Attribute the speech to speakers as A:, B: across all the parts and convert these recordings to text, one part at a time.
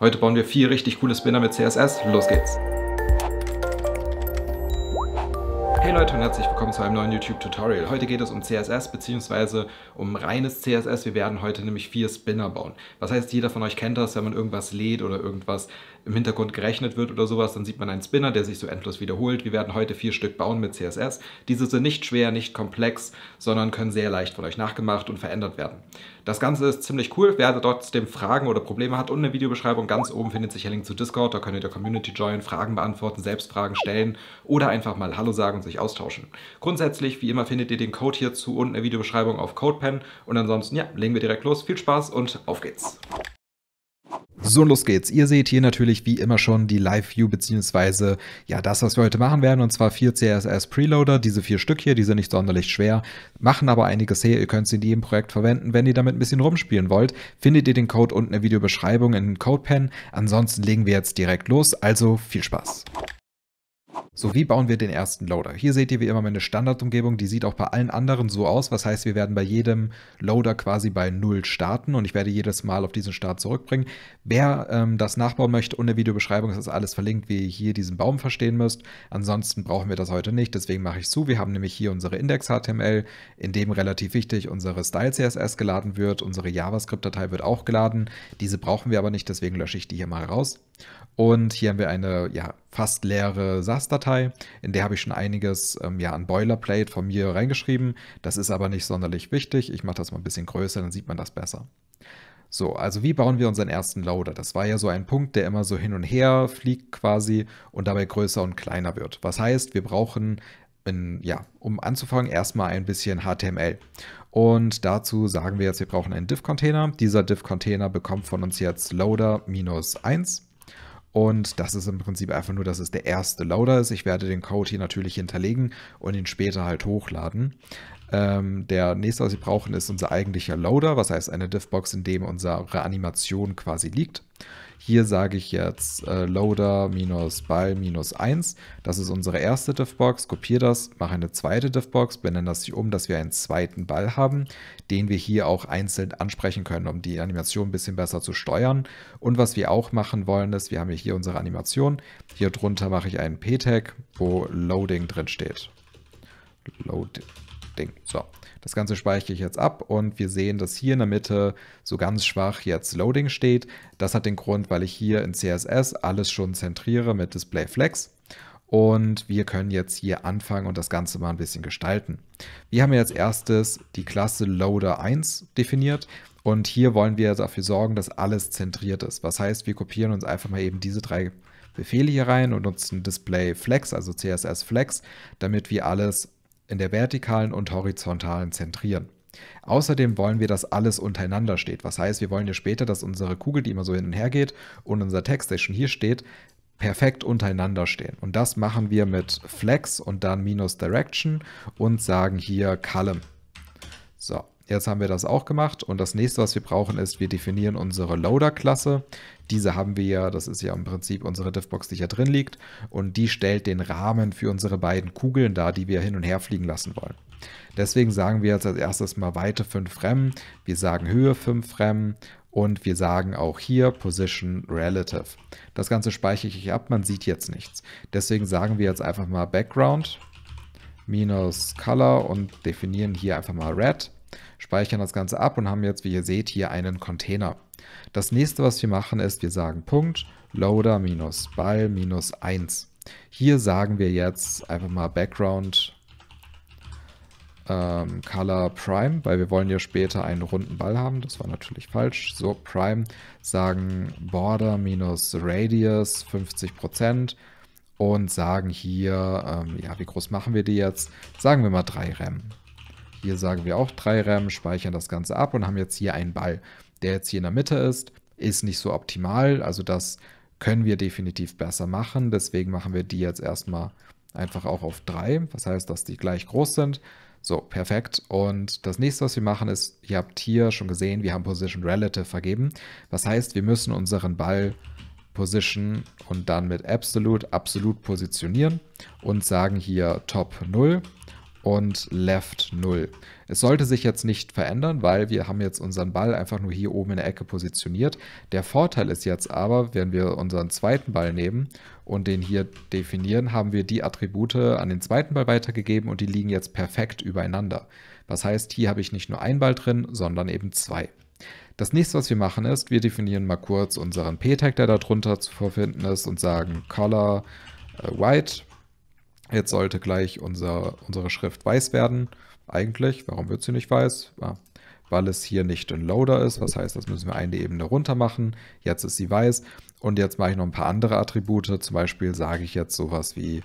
A: Heute bauen wir vier richtig coole Spinner mit CSS. Los geht's! Hey Leute und herzlich willkommen zu einem neuen YouTube-Tutorial. Heute geht es um CSS bzw. um reines CSS. Wir werden heute nämlich vier Spinner bauen. Was heißt, jeder von euch kennt das, wenn man irgendwas lädt oder irgendwas im Hintergrund gerechnet wird oder sowas, dann sieht man einen Spinner, der sich so endlos wiederholt. Wir werden heute vier Stück bauen mit CSS. Diese sind nicht schwer, nicht komplex, sondern können sehr leicht von euch nachgemacht und verändert werden. Das Ganze ist ziemlich cool. Wer also trotzdem Fragen oder Probleme hat, unten in der Videobeschreibung ganz oben findet sich ein Link zu Discord. Da könnt ihr der Community joinen, Fragen beantworten, selbst Fragen stellen oder einfach mal Hallo sagen und sich austauschen. Grundsätzlich, wie immer, findet ihr den Code hierzu unten in der Videobeschreibung auf CodePen. Und ansonsten, ja, legen wir direkt los. Viel Spaß und auf geht's! So, los geht's. Ihr seht hier natürlich wie immer schon die Live-View, beziehungsweise ja das, was wir heute machen werden, und zwar vier CSS-Preloader, diese vier Stück hier, die sind nicht sonderlich schwer, machen aber einiges her. Ihr könnt sie in jedem Projekt verwenden, wenn ihr damit ein bisschen rumspielen wollt. Findet ihr den Code unten in der Videobeschreibung in den CodePen. Ansonsten legen wir jetzt direkt los, also viel Spaß. So, wie bauen wir den ersten Loader? Hier seht ihr wie immer meine Standardumgebung, die sieht auch bei allen anderen so aus. Was heißt, wir werden bei jedem Loader quasi bei Null starten und ich werde jedes Mal auf diesen Start zurückbringen. Wer ähm, das nachbauen möchte, unter Videobeschreibung ist das alles verlinkt, wie ihr hier diesen Baum verstehen müsst. Ansonsten brauchen wir das heute nicht, deswegen mache ich zu. Wir haben nämlich hier unsere Index.html, in dem relativ wichtig unsere Style.css geladen wird. Unsere JavaScript-Datei wird auch geladen. Diese brauchen wir aber nicht, deswegen lösche ich die hier mal raus. Und hier haben wir eine ja, fast leere SAS-Datei, in der habe ich schon einiges ähm, ja, an Boilerplate von mir reingeschrieben. Das ist aber nicht sonderlich wichtig. Ich mache das mal ein bisschen größer, dann sieht man das besser. So, also wie bauen wir unseren ersten Loader? Das war ja so ein Punkt, der immer so hin und her fliegt quasi und dabei größer und kleiner wird. Was heißt, wir brauchen, in, ja, um anzufangen, erstmal ein bisschen HTML. Und dazu sagen wir jetzt, wir brauchen einen Div-Container. Dieser Div-Container bekommt von uns jetzt Loader minus 1 und das ist im Prinzip einfach nur, dass es der erste Loader ist. Ich werde den Code hier natürlich hinterlegen und ihn später halt hochladen. Ähm, der nächste, was wir brauchen, ist unser eigentlicher Loader, was heißt eine Diffbox, in dem unsere Animation quasi liegt. Hier sage ich jetzt äh, loader minus ball minus 1. Das ist unsere erste Diffbox. Kopiere das, mache eine zweite Diffbox, benenne das sich um, dass wir einen zweiten Ball haben, den wir hier auch einzeln ansprechen können, um die Animation ein bisschen besser zu steuern. Und was wir auch machen wollen, ist, wir haben hier unsere Animation. Hier drunter mache ich einen P-Tag, wo Loading drin steht. Loading. So. Das Ganze speichere ich jetzt ab und wir sehen, dass hier in der Mitte so ganz schwach jetzt Loading steht. Das hat den Grund, weil ich hier in CSS alles schon zentriere mit Display Flex. Und wir können jetzt hier anfangen und das Ganze mal ein bisschen gestalten. Wir haben jetzt erstes die Klasse Loader 1 definiert. Und hier wollen wir dafür sorgen, dass alles zentriert ist. Was heißt, wir kopieren uns einfach mal eben diese drei Befehle hier rein und nutzen Display Flex, also CSS Flex, damit wir alles in der vertikalen und horizontalen zentrieren. Außerdem wollen wir, dass alles untereinander steht. Was heißt, wir wollen ja später, dass unsere Kugel, die immer so hin und her geht, und unser Text, der schon hier steht, perfekt untereinander stehen. Und das machen wir mit Flex und dann minus Direction und sagen hier Column. So, Jetzt haben wir das auch gemacht und das nächste, was wir brauchen, ist, wir definieren unsere Loader-Klasse. Diese haben wir ja, das ist ja im Prinzip unsere Diffbox, die hier drin liegt und die stellt den Rahmen für unsere beiden Kugeln dar, die wir hin und her fliegen lassen wollen. Deswegen sagen wir jetzt als erstes mal Weite 5 Rem, wir sagen Höhe 5 Rem und wir sagen auch hier Position Relative. Das Ganze speichere ich ab, man sieht jetzt nichts. Deswegen sagen wir jetzt einfach mal Background minus Color und definieren hier einfach mal Red speichern das Ganze ab und haben jetzt, wie ihr seht, hier einen Container. Das nächste, was wir machen, ist, wir sagen Punkt Loader minus Ball minus 1. Hier sagen wir jetzt einfach mal Background ähm, Color Prime, weil wir wollen ja später einen runden Ball haben. Das war natürlich falsch. So, Prime sagen Border minus Radius 50% und sagen hier, ähm, ja, wie groß machen wir die jetzt? Sagen wir mal 3 Rem. Hier sagen wir auch drei RAM, speichern das Ganze ab und haben jetzt hier einen Ball, der jetzt hier in der Mitte ist. Ist nicht so optimal, also das können wir definitiv besser machen. Deswegen machen wir die jetzt erstmal einfach auch auf drei. Das heißt, dass die gleich groß sind. So, perfekt. Und das nächste, was wir machen, ist, ihr habt hier schon gesehen, wir haben Position Relative vergeben. Das heißt, wir müssen unseren Ball Position und dann mit Absolute, absolut positionieren und sagen hier Top 0 und Left 0. Es sollte sich jetzt nicht verändern, weil wir haben jetzt unseren Ball einfach nur hier oben in der Ecke positioniert. Der Vorteil ist jetzt aber, wenn wir unseren zweiten Ball nehmen und den hier definieren, haben wir die Attribute an den zweiten Ball weitergegeben und die liegen jetzt perfekt übereinander. Das heißt, hier habe ich nicht nur einen Ball drin, sondern eben zwei. Das nächste, was wir machen, ist, wir definieren mal kurz unseren P-Tag, der darunter zu verfinden ist und sagen Color äh, White Jetzt sollte gleich unser, unsere Schrift weiß werden. Eigentlich, warum wird sie nicht weiß? weil es hier nicht ein Loader ist. Was heißt, das müssen wir eine Ebene runter machen. Jetzt ist sie weiß. Und jetzt mache ich noch ein paar andere Attribute. Zum Beispiel sage ich jetzt sowas wie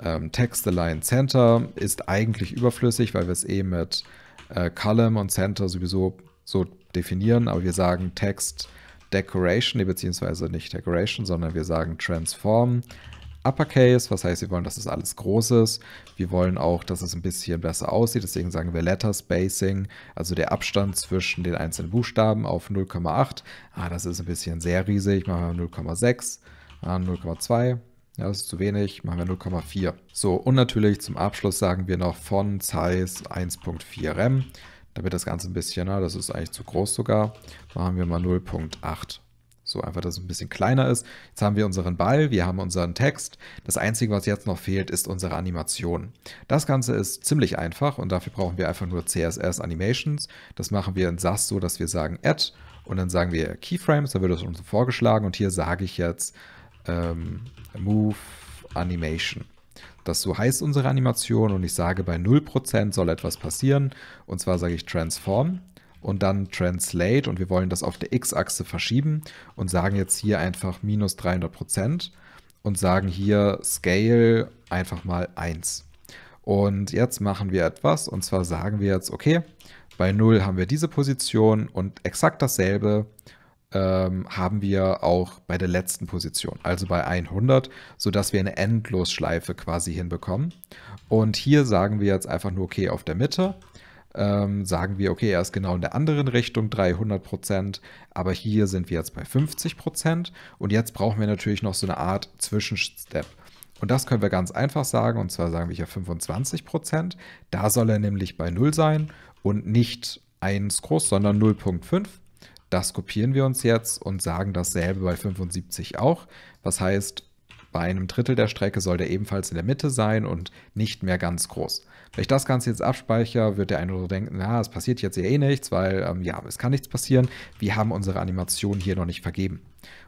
A: ähm, Text Align Center ist eigentlich überflüssig, weil wir es eh mit äh, Column und Center sowieso so definieren. Aber wir sagen Text Decoration, beziehungsweise nicht Decoration, sondern wir sagen Transform Uppercase, was heißt, wir wollen, dass es das alles groß ist. Wir wollen auch, dass es ein bisschen besser aussieht, deswegen sagen wir Letter Spacing, also der Abstand zwischen den einzelnen Buchstaben auf 0,8. Ah, das ist ein bisschen sehr riesig, machen wir 0,6, ah, 0,2. Ja, das ist zu wenig, machen wir 0,4. So, und natürlich zum Abschluss sagen wir noch von Size 1.4 Rem, damit das Ganze ein bisschen, na, das ist eigentlich zu groß sogar, machen wir mal 0,8. So einfach, dass es ein bisschen kleiner ist. Jetzt haben wir unseren Ball, wir haben unseren Text. Das Einzige, was jetzt noch fehlt, ist unsere Animation. Das Ganze ist ziemlich einfach und dafür brauchen wir einfach nur CSS Animations. Das machen wir in SAS so, dass wir sagen Add und dann sagen wir Keyframes, da wird es uns vorgeschlagen und hier sage ich jetzt ähm, Move Animation. Das so heißt unsere Animation und ich sage bei 0% soll etwas passieren und zwar sage ich Transform und dann Translate und wir wollen das auf der X-Achse verschieben und sagen jetzt hier einfach minus 300 Prozent und sagen hier Scale einfach mal 1. Und jetzt machen wir etwas und zwar sagen wir jetzt, okay, bei 0 haben wir diese Position und exakt dasselbe ähm, haben wir auch bei der letzten Position, also bei 100, sodass wir eine Endlosschleife quasi hinbekommen. Und hier sagen wir jetzt einfach nur, okay, auf der Mitte ähm, sagen wir, okay, er ist genau in der anderen Richtung, 300 Prozent, aber hier sind wir jetzt bei 50 Prozent und jetzt brauchen wir natürlich noch so eine Art Zwischenstep. Und das können wir ganz einfach sagen, und zwar sagen wir hier 25 Prozent. Da soll er nämlich bei 0 sein und nicht 1 groß, sondern 0.5. Das kopieren wir uns jetzt und sagen dasselbe bei 75 auch. Was heißt, bei einem Drittel der Strecke soll der ebenfalls in der Mitte sein und nicht mehr ganz groß. Wenn ich das Ganze jetzt abspeichere, wird der eine oder andere denken, na, es passiert jetzt eh nichts, weil ähm, ja, es kann nichts passieren. Wir haben unsere Animation hier noch nicht vergeben.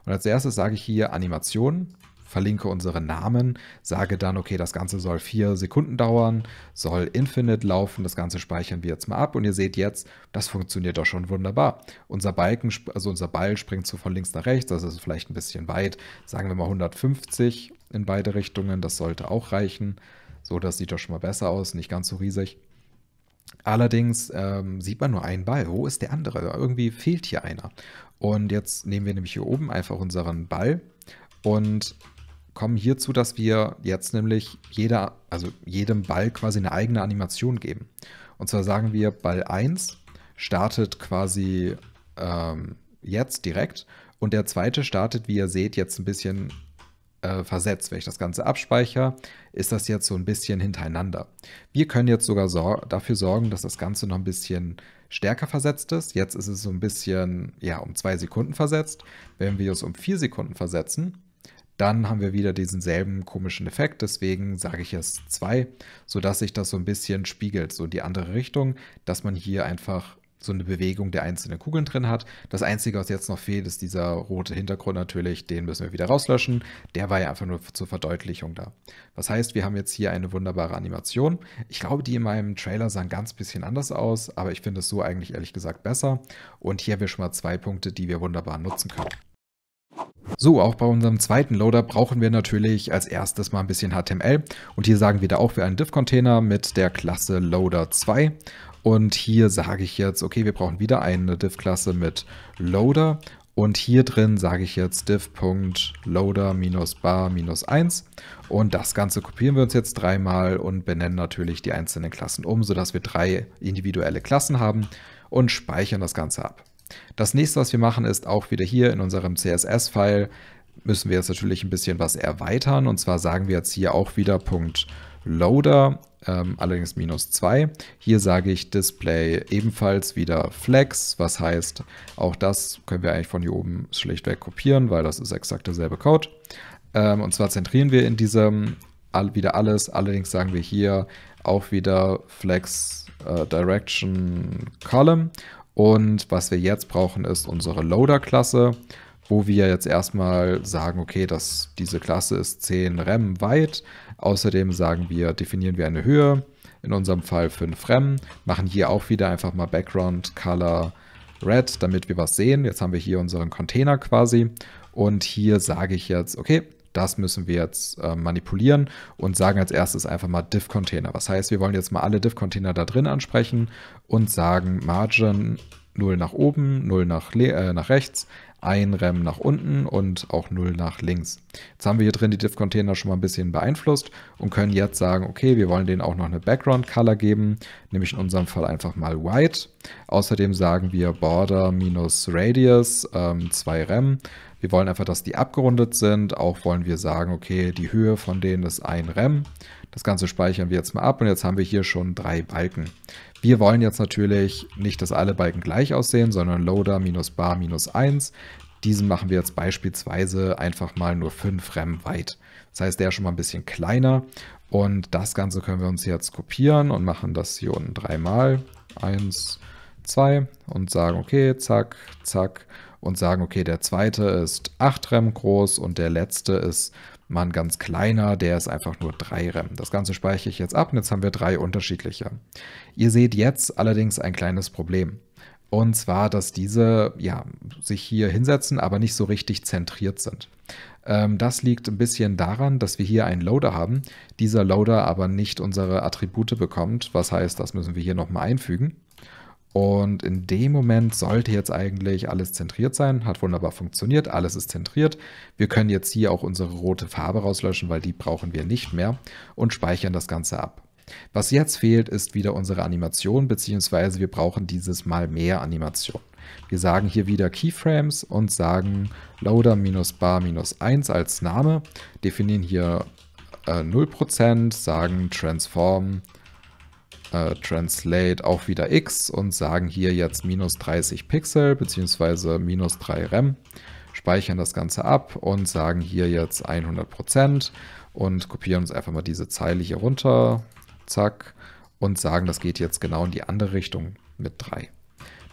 A: Und als erstes sage ich hier Animation, verlinke unsere Namen, sage dann, okay, das Ganze soll vier Sekunden dauern, soll Infinite laufen, das Ganze speichern wir jetzt mal ab und ihr seht jetzt, das funktioniert doch schon wunderbar. Unser Balken, also unser Ball springt so von links nach rechts, das ist vielleicht ein bisschen weit, sagen wir mal 150 in beide Richtungen, das sollte auch reichen. So, das sieht doch schon mal besser aus, nicht ganz so riesig. Allerdings ähm, sieht man nur einen Ball. Wo ist der andere? Irgendwie fehlt hier einer. Und jetzt nehmen wir nämlich hier oben einfach unseren Ball und kommen hierzu, dass wir jetzt nämlich jeder, also jedem Ball quasi eine eigene Animation geben. Und zwar sagen wir, Ball 1 startet quasi ähm, jetzt direkt und der zweite startet, wie ihr seht, jetzt ein bisschen äh, versetzt. Wenn ich das Ganze abspeichere, ist das jetzt so ein bisschen hintereinander. Wir können jetzt sogar so dafür sorgen, dass das Ganze noch ein bisschen stärker versetzt ist. Jetzt ist es so ein bisschen, ja, um zwei Sekunden versetzt. Wenn wir es um vier Sekunden versetzen, dann haben wir wieder diesen selben komischen Effekt. Deswegen sage ich jetzt 2, sodass sich das so ein bisschen spiegelt, so in die andere Richtung, dass man hier einfach so eine Bewegung der einzelnen Kugeln drin hat. Das Einzige, was jetzt noch fehlt, ist dieser rote Hintergrund natürlich. Den müssen wir wieder rauslöschen. Der war ja einfach nur zur Verdeutlichung da. Was heißt, wir haben jetzt hier eine wunderbare Animation. Ich glaube, die in meinem Trailer sahen ganz bisschen anders aus, aber ich finde es so eigentlich ehrlich gesagt besser. Und hier haben wir schon mal zwei Punkte, die wir wunderbar nutzen können. So, auch bei unserem zweiten Loader brauchen wir natürlich als erstes mal ein bisschen HTML. Und hier sagen wir da auch für einen Div-Container mit der Klasse Loader 2. Und hier sage ich jetzt, okay, wir brauchen wieder eine Div-Klasse mit Loader. Und hier drin sage ich jetzt div.loader-bar-1 und das Ganze kopieren wir uns jetzt dreimal und benennen natürlich die einzelnen Klassen um, sodass wir drei individuelle Klassen haben und speichern das Ganze ab. Das nächste, was wir machen, ist auch wieder hier in unserem CSS-File müssen wir jetzt natürlich ein bisschen was erweitern und zwar sagen wir jetzt hier auch wieder Punkt Loader ähm, allerdings minus 2. Hier sage ich Display ebenfalls wieder Flex, was heißt, auch das können wir eigentlich von hier oben schlichtweg kopieren, weil das ist exakt derselbe Code. Ähm, und zwar zentrieren wir in diesem all, wieder alles, allerdings sagen wir hier auch wieder Flex äh, Direction Column. Und was wir jetzt brauchen, ist unsere Loader-Klasse wo wir jetzt erstmal sagen, okay, dass diese Klasse ist 10 Rem weit. Außerdem sagen wir, definieren wir eine Höhe, in unserem Fall 5 Rem, machen hier auch wieder einfach mal Background Color Red, damit wir was sehen. Jetzt haben wir hier unseren Container quasi und hier sage ich jetzt, okay, das müssen wir jetzt äh, manipulieren und sagen als erstes einfach mal Div-Container. Was heißt, wir wollen jetzt mal alle Div-Container da drin ansprechen und sagen Margin 0 nach oben, 0 nach, äh, nach rechts, ein Rem nach unten und auch 0 nach links. Jetzt haben wir hier drin die Div-Container schon mal ein bisschen beeinflusst und können jetzt sagen, okay, wir wollen denen auch noch eine Background-Color geben, nämlich in unserem Fall einfach mal White. Außerdem sagen wir Border minus Radius, ähm, 2 Rem. Wir wollen einfach, dass die abgerundet sind. Auch wollen wir sagen, okay, die Höhe von denen ist ein Rem. Das Ganze speichern wir jetzt mal ab und jetzt haben wir hier schon drei Balken. Wir wollen jetzt natürlich nicht, dass alle Balken gleich aussehen, sondern Loader minus Bar minus 1. Diesen machen wir jetzt beispielsweise einfach mal nur 5 Rem weit. Das heißt, der ist schon mal ein bisschen kleiner und das Ganze können wir uns jetzt kopieren und machen das hier unten dreimal. Eins, zwei und sagen, okay, zack, zack und sagen, okay, der zweite ist 8 Rem groß und der letzte ist mal ein ganz kleiner, der ist einfach nur 3 RAM. Das Ganze speichere ich jetzt ab und jetzt haben wir drei unterschiedliche. Ihr seht jetzt allerdings ein kleines Problem. Und zwar, dass diese ja, sich hier hinsetzen, aber nicht so richtig zentriert sind. Ähm, das liegt ein bisschen daran, dass wir hier einen Loader haben, dieser Loader aber nicht unsere Attribute bekommt. Was heißt, das müssen wir hier nochmal einfügen. Und in dem Moment sollte jetzt eigentlich alles zentriert sein. Hat wunderbar funktioniert. Alles ist zentriert. Wir können jetzt hier auch unsere rote Farbe rauslöschen, weil die brauchen wir nicht mehr und speichern das Ganze ab. Was jetzt fehlt, ist wieder unsere Animation, beziehungsweise wir brauchen dieses Mal mehr Animation. Wir sagen hier wieder Keyframes und sagen Loader-bar-1 als Name, definieren hier äh, 0%, sagen Transform äh, Translate auch wieder X und sagen hier jetzt minus 30 Pixel bzw. minus 3 Rem, speichern das Ganze ab und sagen hier jetzt 100% und kopieren uns einfach mal diese Zeile hier runter, zack, und sagen, das geht jetzt genau in die andere Richtung mit 3.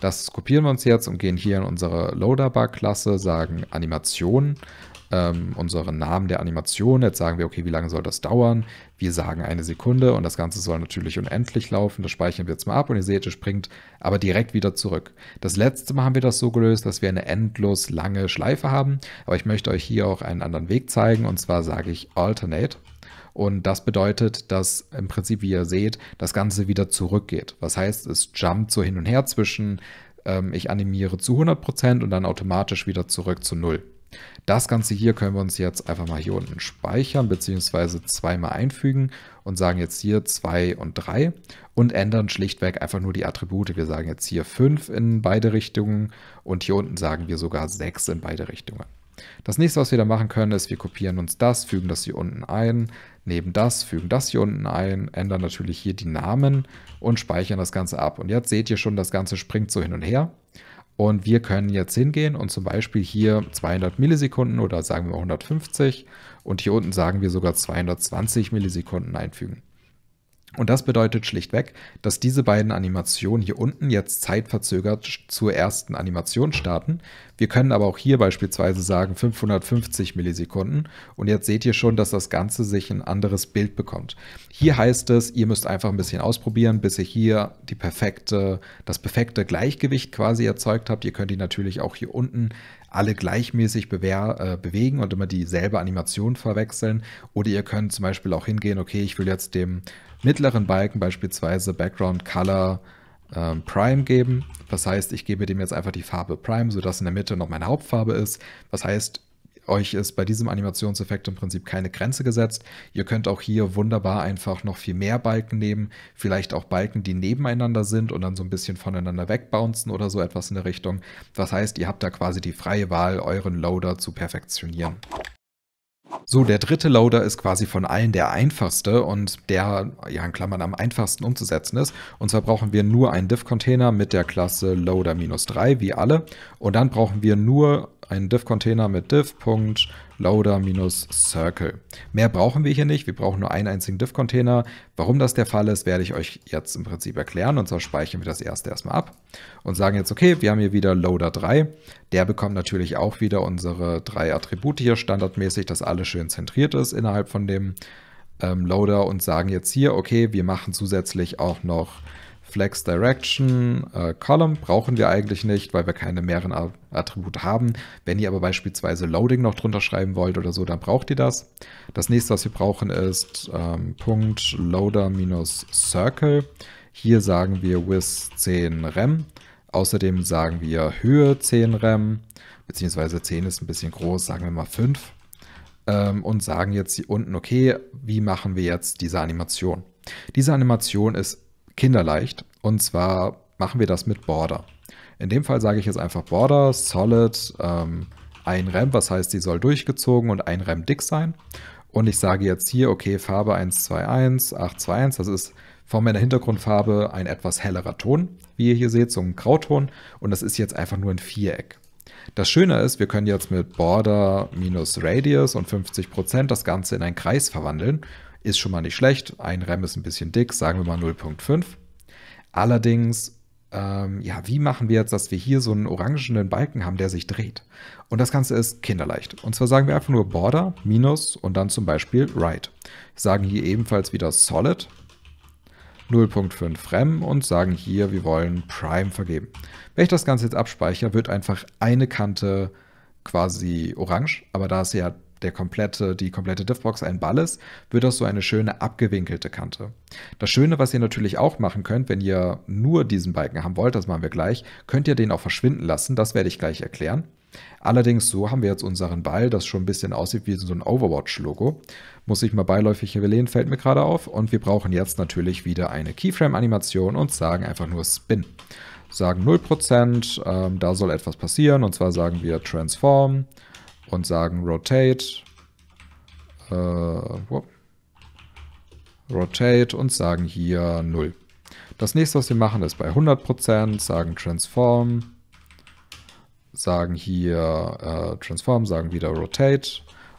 A: Das kopieren wir uns jetzt und gehen hier in unsere Loaderbar-Klasse, sagen Animation ähm, unseren Namen der Animation. Jetzt sagen wir, okay, wie lange soll das dauern? Wir sagen eine Sekunde und das Ganze soll natürlich unendlich laufen. Das speichern wir jetzt mal ab und ihr seht, es springt aber direkt wieder zurück. Das letzte Mal haben wir das so gelöst, dass wir eine endlos lange Schleife haben. Aber ich möchte euch hier auch einen anderen Weg zeigen und zwar sage ich Alternate. Und das bedeutet, dass im Prinzip, wie ihr seht, das Ganze wieder zurückgeht. Was heißt, es jumpt so hin und her zwischen ähm, ich animiere zu 100% und dann automatisch wieder zurück zu 0. Das Ganze hier können wir uns jetzt einfach mal hier unten speichern bzw. zweimal einfügen und sagen jetzt hier 2 und 3 und ändern schlichtweg einfach nur die Attribute. Wir sagen jetzt hier 5 in beide Richtungen und hier unten sagen wir sogar 6 in beide Richtungen. Das nächste, was wir da machen können, ist, wir kopieren uns das, fügen das hier unten ein, nehmen das, fügen das hier unten ein, ändern natürlich hier die Namen und speichern das Ganze ab. Und jetzt seht ihr schon, das Ganze springt so hin und her. Und wir können jetzt hingehen und zum Beispiel hier 200 Millisekunden oder sagen wir 150 und hier unten sagen wir sogar 220 Millisekunden einfügen. Und das bedeutet schlichtweg, dass diese beiden Animationen hier unten jetzt zeitverzögert zur ersten Animation starten, wir können aber auch hier beispielsweise sagen 550 Millisekunden und jetzt seht ihr schon, dass das Ganze sich ein anderes Bild bekommt. Hier heißt es, ihr müsst einfach ein bisschen ausprobieren, bis ihr hier die perfekte, das perfekte Gleichgewicht quasi erzeugt habt. Ihr könnt die natürlich auch hier unten alle gleichmäßig äh, bewegen und immer dieselbe Animation verwechseln. Oder ihr könnt zum Beispiel auch hingehen, okay, ich will jetzt dem mittleren Balken beispielsweise Background Color ähm, Prime geben. Das heißt, ich gebe dem jetzt einfach die Farbe Prime, sodass in der Mitte noch meine Hauptfarbe ist. Das heißt, euch ist bei diesem Animationseffekt im Prinzip keine Grenze gesetzt. Ihr könnt auch hier wunderbar einfach noch viel mehr Balken nehmen, vielleicht auch Balken, die nebeneinander sind und dann so ein bisschen voneinander wegbouncen oder so etwas in der Richtung. Das heißt, ihr habt da quasi die freie Wahl, euren Loader zu perfektionieren. So, der dritte Loader ist quasi von allen der einfachste und der, ja in Klammern, am einfachsten umzusetzen ist. Und zwar brauchen wir nur einen Div-Container mit der Klasse Loader-3, wie alle. Und dann brauchen wir nur einen Div-Container mit div. Loader-Circle. Mehr brauchen wir hier nicht. Wir brauchen nur einen einzigen diff container Warum das der Fall ist, werde ich euch jetzt im Prinzip erklären. Und zwar speichern wir das erste erstmal ab und sagen jetzt, okay, wir haben hier wieder Loader 3. Der bekommt natürlich auch wieder unsere drei Attribute hier standardmäßig, dass alles schön zentriert ist innerhalb von dem ähm, Loader und sagen jetzt hier, okay, wir machen zusätzlich auch noch Flex Direction äh, Column brauchen wir eigentlich nicht, weil wir keine mehreren Attribute haben. Wenn ihr aber beispielsweise Loading noch drunter schreiben wollt oder so, dann braucht ihr das. Das nächste, was wir brauchen, ist ähm, Punkt Loader-Circle. Hier sagen wir with 10 Rem. Außerdem sagen wir Höhe 10 Rem, beziehungsweise 10 ist ein bisschen groß, sagen wir mal 5. Ähm, und sagen jetzt hier unten, okay, wie machen wir jetzt diese Animation? Diese Animation ist kinderleicht. Und zwar machen wir das mit Border. In dem Fall sage ich jetzt einfach Border, Solid, ähm, ein Rem, was heißt, die soll durchgezogen und ein Rem dick sein. Und ich sage jetzt hier, okay, Farbe 121, 821, das ist von meiner Hintergrundfarbe ein etwas hellerer Ton, wie ihr hier seht, so ein Grauton. Und das ist jetzt einfach nur ein Viereck. Das Schöne ist, wir können jetzt mit Border minus Radius und 50% das Ganze in einen Kreis verwandeln. Ist schon mal nicht schlecht. Ein REM ist ein bisschen dick, sagen wir mal 0.5. Allerdings, ähm, ja, wie machen wir jetzt, dass wir hier so einen orangenen Balken haben, der sich dreht? Und das Ganze ist kinderleicht. Und zwar sagen wir einfach nur Border, Minus und dann zum Beispiel Right. Sagen hier ebenfalls wieder Solid, 0.5 REM und sagen hier, wir wollen Prime vergeben. Wenn ich das Ganze jetzt abspeichere, wird einfach eine Kante quasi orange, aber da es ja der komplette, die komplette Diffbox ein Ball ist, wird das so eine schöne abgewinkelte Kante. Das Schöne, was ihr natürlich auch machen könnt, wenn ihr nur diesen Balken haben wollt, das machen wir gleich, könnt ihr den auch verschwinden lassen, das werde ich gleich erklären. Allerdings, so haben wir jetzt unseren Ball, das schon ein bisschen aussieht wie so ein Overwatch-Logo. Muss ich mal beiläufig überlegen, fällt mir gerade auf. Und wir brauchen jetzt natürlich wieder eine Keyframe-Animation und sagen einfach nur Spin. Sagen 0%, ähm, da soll etwas passieren. Und zwar sagen wir Transform, und sagen Rotate, äh, Rotate und sagen hier 0. Das nächste, was wir machen, ist bei 100%, sagen Transform, sagen hier äh, Transform, sagen wieder Rotate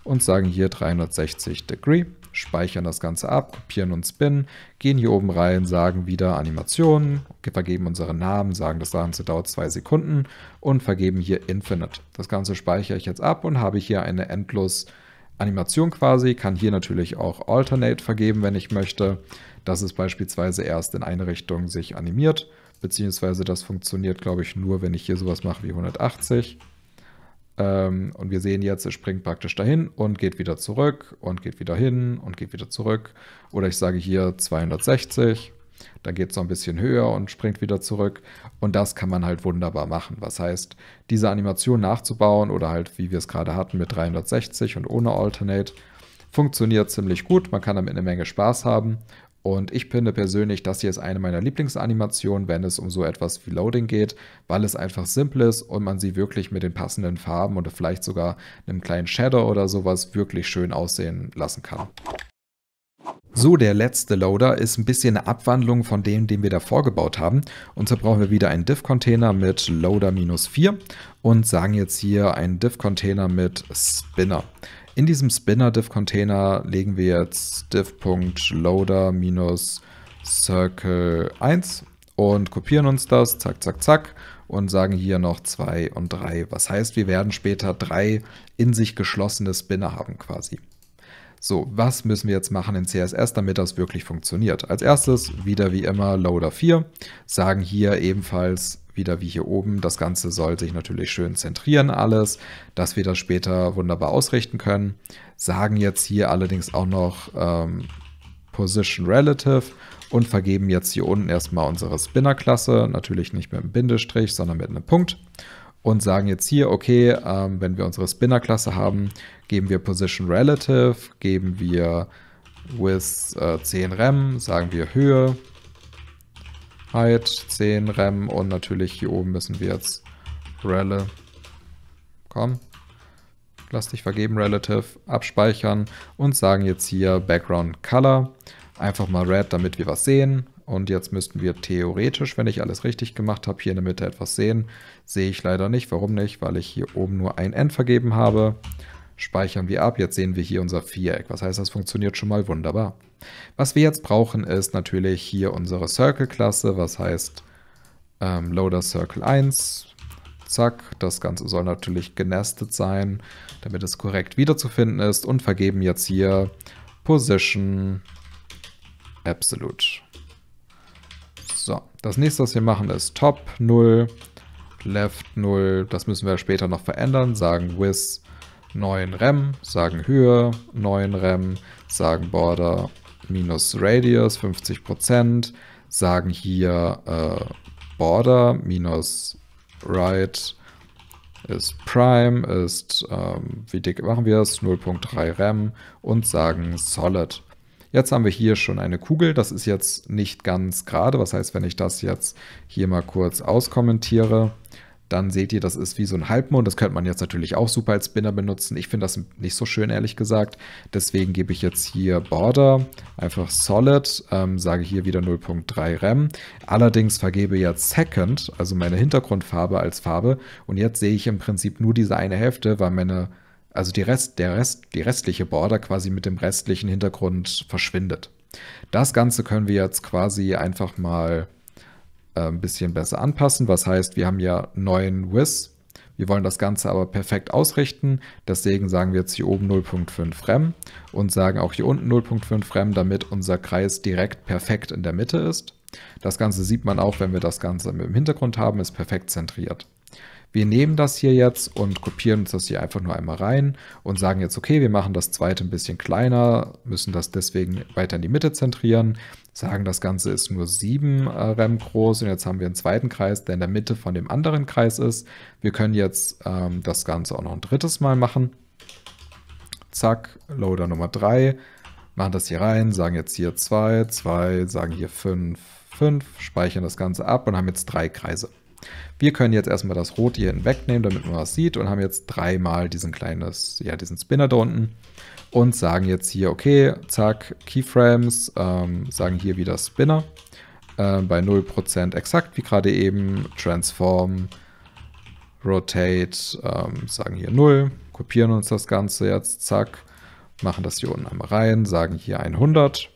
A: und sagen hier 360 Degree speichern das Ganze ab, kopieren und spinnen, gehen hier oben rein, sagen wieder Animationen, vergeben unseren Namen, sagen, das Ganze dauert zwei Sekunden und vergeben hier Infinite. Das Ganze speichere ich jetzt ab und habe hier eine endlos Animation quasi, kann hier natürlich auch Alternate vergeben, wenn ich möchte, dass es beispielsweise erst in eine Richtung sich animiert, beziehungsweise das funktioniert, glaube ich, nur, wenn ich hier sowas mache wie 180. Ähm, und wir sehen jetzt, es springt praktisch dahin und geht wieder zurück und geht wieder hin und geht wieder zurück. Oder ich sage hier 260, dann geht es noch ein bisschen höher und springt wieder zurück. Und das kann man halt wunderbar machen. Was heißt, diese Animation nachzubauen oder halt, wie wir es gerade hatten, mit 360 und ohne Alternate, funktioniert ziemlich gut. Man kann damit eine Menge Spaß haben und ich finde persönlich, das hier ist eine meiner Lieblingsanimationen, wenn es um so etwas wie Loading geht, weil es einfach simpel ist und man sie wirklich mit den passenden Farben oder vielleicht sogar einem kleinen Shadow oder sowas wirklich schön aussehen lassen kann. So, der letzte Loader ist ein bisschen eine Abwandlung von dem, den wir davor gebaut haben. Und zwar brauchen wir wieder einen Div-Container mit Loader-4 und sagen jetzt hier einen Div-Container mit Spinner. In diesem Spinner-Div-Container legen wir jetzt div.loader-circle 1 und kopieren uns das, zack, zack, zack, und sagen hier noch 2 und 3. Was heißt, wir werden später drei in sich geschlossene Spinner haben quasi. So, was müssen wir jetzt machen in CSS, damit das wirklich funktioniert? Als erstes wieder wie immer Loader 4, sagen hier ebenfalls wieder wie hier oben. Das Ganze soll sich natürlich schön zentrieren alles, dass wir das später wunderbar ausrichten können. Sagen jetzt hier allerdings auch noch ähm, Position Relative und vergeben jetzt hier unten erstmal unsere Spinner-Klasse. Natürlich nicht mit einem Bindestrich, sondern mit einem Punkt. Und sagen jetzt hier, okay, ähm, wenn wir unsere Spinner-Klasse haben, geben wir Position Relative, geben wir with äh, 10 Rem, sagen wir Höhe, Hide, 10, Rem und natürlich hier oben müssen wir jetzt Relle. Komm. Lass dich vergeben, Relative. Abspeichern und sagen jetzt hier Background Color. Einfach mal Red, damit wir was sehen. Und jetzt müssten wir theoretisch, wenn ich alles richtig gemacht habe, hier in der Mitte etwas sehen. Sehe ich leider nicht. Warum nicht? Weil ich hier oben nur ein End vergeben habe. Speichern wir ab. Jetzt sehen wir hier unser Viereck. Was heißt, das funktioniert schon mal wunderbar. Was wir jetzt brauchen, ist natürlich hier unsere Circle-Klasse. Was heißt ähm, Loader Circle 1. Zack, das Ganze soll natürlich genestet sein, damit es korrekt wiederzufinden ist. Und vergeben jetzt hier Position Absolute. So, das nächste, was wir machen, ist Top 0, Left 0. Das müssen wir später noch verändern. Sagen with neuen Rem, sagen Höhe, neuen Rem, sagen Border minus Radius 50%, sagen hier äh, Border minus Right ist Prime, ist, ähm, wie dick machen wir es, 0.3 Rem und sagen Solid. Jetzt haben wir hier schon eine Kugel, das ist jetzt nicht ganz gerade, was heißt, wenn ich das jetzt hier mal kurz auskommentiere dann seht ihr, das ist wie so ein Halbmond. Das könnte man jetzt natürlich auch super als Spinner benutzen. Ich finde das nicht so schön, ehrlich gesagt. Deswegen gebe ich jetzt hier Border, einfach Solid, ähm, sage hier wieder 0.3 Rem. Allerdings vergebe jetzt Second, also meine Hintergrundfarbe als Farbe. Und jetzt sehe ich im Prinzip nur diese eine Hälfte, weil meine, also die Rest, der Rest, die restliche Border quasi mit dem restlichen Hintergrund verschwindet. Das Ganze können wir jetzt quasi einfach mal äh, ein bisschen besser anpassen. Was heißt, wir haben ja neuen WIS. Wir wollen das Ganze aber perfekt ausrichten. Deswegen sagen wir jetzt hier oben 0.5 Rem und sagen auch hier unten 0.5 Rem, damit unser Kreis direkt perfekt in der Mitte ist. Das Ganze sieht man auch, wenn wir das Ganze im Hintergrund haben, ist perfekt zentriert wir nehmen das hier jetzt und kopieren uns das hier einfach nur einmal rein und sagen jetzt, okay, wir machen das zweite ein bisschen kleiner, müssen das deswegen weiter in die Mitte zentrieren, sagen, das Ganze ist nur 7 äh, Rem groß und jetzt haben wir einen zweiten Kreis, der in der Mitte von dem anderen Kreis ist. Wir können jetzt ähm, das Ganze auch noch ein drittes Mal machen. Zack, Loader Nummer 3, machen das hier rein, sagen jetzt hier 2, 2, sagen hier 5, 5, speichern das Ganze ab und haben jetzt drei Kreise. Wir können jetzt erstmal das Rot hier hinwegnehmen, damit man was sieht und haben jetzt dreimal diesen kleines, ja, diesen Spinner da unten und sagen jetzt hier, okay, zack, Keyframes, ähm, sagen hier wieder Spinner äh, bei 0% exakt wie gerade eben, Transform, Rotate, ähm, sagen hier 0, kopieren uns das Ganze jetzt, zack, machen das hier unten einmal rein, sagen hier 100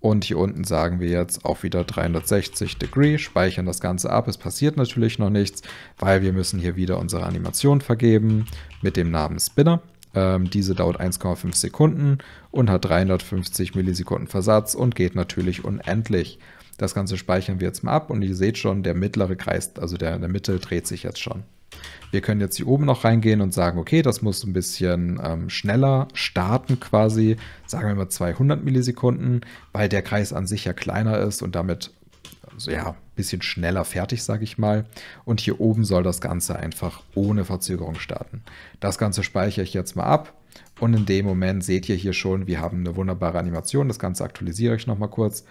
A: und hier unten sagen wir jetzt auch wieder 360 Degree, speichern das Ganze ab. Es passiert natürlich noch nichts, weil wir müssen hier wieder unsere Animation vergeben mit dem Namen Spinner. Ähm, diese dauert 1,5 Sekunden und hat 350 Millisekunden Versatz und geht natürlich unendlich. Das Ganze speichern wir jetzt mal ab und ihr seht schon, der mittlere Kreis, also der in der Mitte, dreht sich jetzt schon. Wir können jetzt hier oben noch reingehen und sagen, okay, das muss ein bisschen ähm, schneller starten quasi, sagen wir mal 200 Millisekunden, weil der Kreis an sich ja kleiner ist und damit also ja, ein bisschen schneller fertig, sage ich mal. Und hier oben soll das Ganze einfach ohne Verzögerung starten. Das Ganze speichere ich jetzt mal ab. Und in dem Moment seht ihr hier schon, wir haben eine wunderbare Animation. Das Ganze aktualisiere ich nochmal kurz.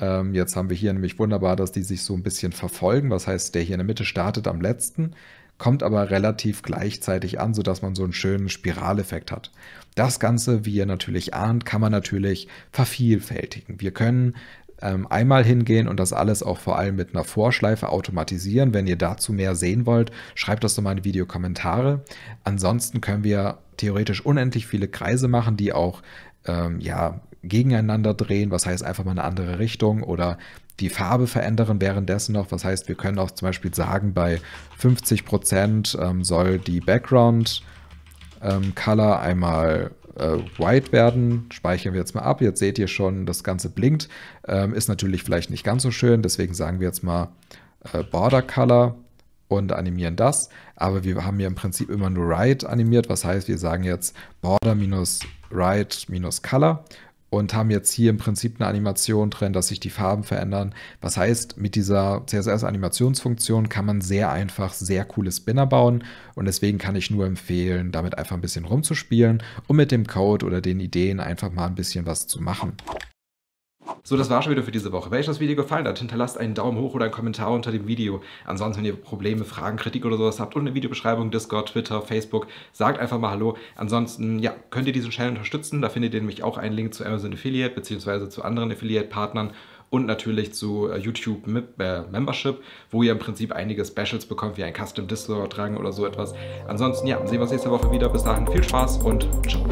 A: Ähm, jetzt haben wir hier nämlich wunderbar, dass die sich so ein bisschen verfolgen. Das heißt, der hier in der Mitte startet am letzten, kommt aber relativ gleichzeitig an, sodass man so einen schönen Spiraleffekt hat. Das Ganze, wie ihr natürlich ahnt, kann man natürlich vervielfältigen. Wir können ähm, einmal hingehen und das alles auch vor allem mit einer Vorschleife automatisieren. Wenn ihr dazu mehr sehen wollt, schreibt das doch mal in die Videokommentare. Ansonsten können wir theoretisch unendlich viele Kreise machen, die auch ähm, ja, gegeneinander drehen, was heißt einfach mal eine andere Richtung oder die Farbe verändern währenddessen noch. Was heißt, wir können auch zum Beispiel sagen, bei 50% Prozent ähm, soll die Background ähm, Color einmal äh, white werden. Speichern wir jetzt mal ab. Jetzt seht ihr schon, das Ganze blinkt. Ähm, ist natürlich vielleicht nicht ganz so schön, deswegen sagen wir jetzt mal äh, Border Color und animieren das. Aber wir haben ja im Prinzip immer nur right animiert. Was heißt, wir sagen jetzt Border minus Right-Color und haben jetzt hier im Prinzip eine Animation drin, dass sich die Farben verändern. Was heißt, mit dieser CSS-Animationsfunktion kann man sehr einfach sehr coole Spinner bauen und deswegen kann ich nur empfehlen, damit einfach ein bisschen rumzuspielen und mit dem Code oder den Ideen einfach mal ein bisschen was zu machen. So, das war schon wieder für diese Woche. Wenn euch das Video gefallen hat, hinterlasst einen Daumen hoch oder einen Kommentar unter dem Video. Ansonsten, wenn ihr Probleme, Fragen, Kritik oder sowas habt, unten in der Videobeschreibung, Discord, Twitter, Facebook, sagt einfach mal Hallo. Ansonsten, ja, könnt ihr diesen Channel unterstützen. Da findet ihr nämlich auch einen Link zu Amazon Affiliate bzw. zu anderen Affiliate-Partnern und natürlich zu äh, YouTube äh, Membership, wo ihr im Prinzip einige Specials bekommt, wie ein Custom Discord-Rang oder so etwas. Ansonsten, ja, sehen wir uns nächste Woche wieder. Bis dahin viel Spaß und ciao.